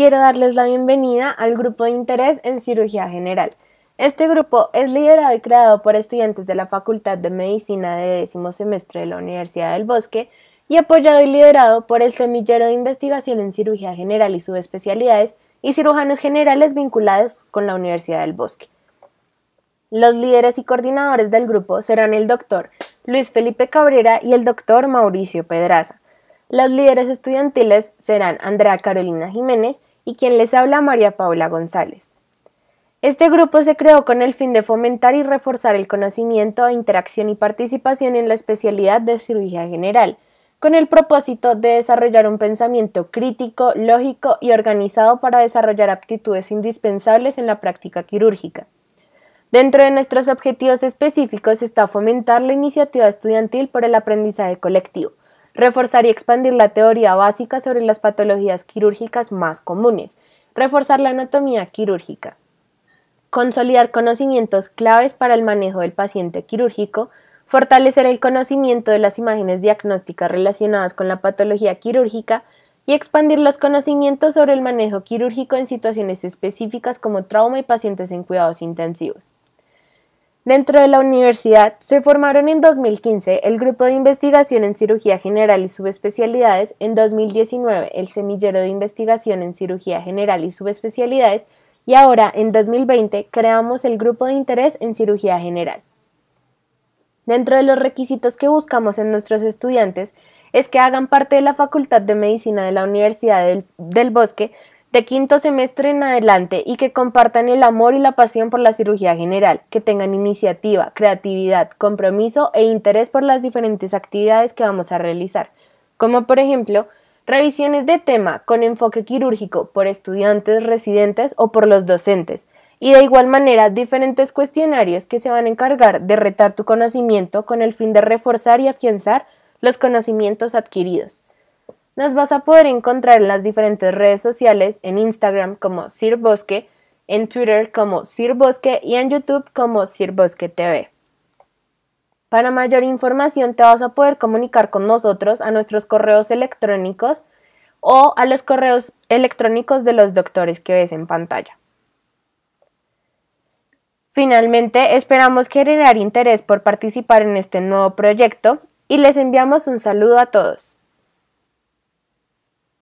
quiero darles la bienvenida al grupo de interés en cirugía general. Este grupo es liderado y creado por estudiantes de la Facultad de Medicina de décimo semestre de la Universidad del Bosque y apoyado y liderado por el Semillero de Investigación en Cirugía General y Subespecialidades y cirujanos generales vinculados con la Universidad del Bosque. Los líderes y coordinadores del grupo serán el Dr. Luis Felipe Cabrera y el Dr. Mauricio Pedraza. Los líderes estudiantiles serán Andrea Carolina Jiménez y quien les habla María Paula González. Este grupo se creó con el fin de fomentar y reforzar el conocimiento, interacción y participación en la especialidad de cirugía general, con el propósito de desarrollar un pensamiento crítico, lógico y organizado para desarrollar aptitudes indispensables en la práctica quirúrgica. Dentro de nuestros objetivos específicos está fomentar la iniciativa estudiantil por el aprendizaje colectivo, reforzar y expandir la teoría básica sobre las patologías quirúrgicas más comunes, reforzar la anatomía quirúrgica, consolidar conocimientos claves para el manejo del paciente quirúrgico, fortalecer el conocimiento de las imágenes diagnósticas relacionadas con la patología quirúrgica y expandir los conocimientos sobre el manejo quirúrgico en situaciones específicas como trauma y pacientes en cuidados intensivos. Dentro de la universidad se formaron en 2015 el Grupo de Investigación en Cirugía General y Subespecialidades, en 2019 el Semillero de Investigación en Cirugía General y Subespecialidades y ahora en 2020 creamos el Grupo de Interés en Cirugía General. Dentro de los requisitos que buscamos en nuestros estudiantes es que hagan parte de la Facultad de Medicina de la Universidad del, del Bosque de quinto semestre en adelante y que compartan el amor y la pasión por la cirugía general, que tengan iniciativa, creatividad, compromiso e interés por las diferentes actividades que vamos a realizar, como por ejemplo revisiones de tema con enfoque quirúrgico por estudiantes residentes o por los docentes, y de igual manera diferentes cuestionarios que se van a encargar de retar tu conocimiento con el fin de reforzar y afianzar los conocimientos adquiridos. Nos vas a poder encontrar en las diferentes redes sociales, en Instagram como Sir Bosque, en Twitter como Sir Bosque y en YouTube como Sir Bosque TV. Para mayor información te vas a poder comunicar con nosotros a nuestros correos electrónicos o a los correos electrónicos de los doctores que ves en pantalla. Finalmente, esperamos generar interés por participar en este nuevo proyecto y les enviamos un saludo a todos.